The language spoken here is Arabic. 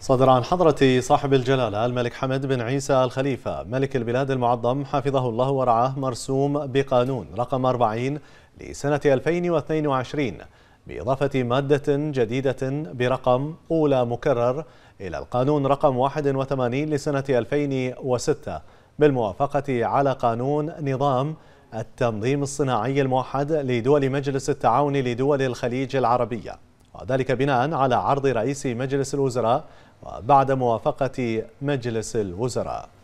صدر عن حضرة صاحب الجلالة الملك حمد بن عيسى الخليفة ملك البلاد المعظم حفظه الله ورعاه مرسوم بقانون رقم 40 لسنة 2022 بإضافة مادة جديدة برقم أولى مكرر إلى القانون رقم 81 لسنة 2006 بالموافقة على قانون نظام التنظيم الصناعي الموحد لدول مجلس التعاون لدول الخليج العربية وذلك بناء على عرض رئيس مجلس الوزراء وبعد موافقة مجلس الوزراء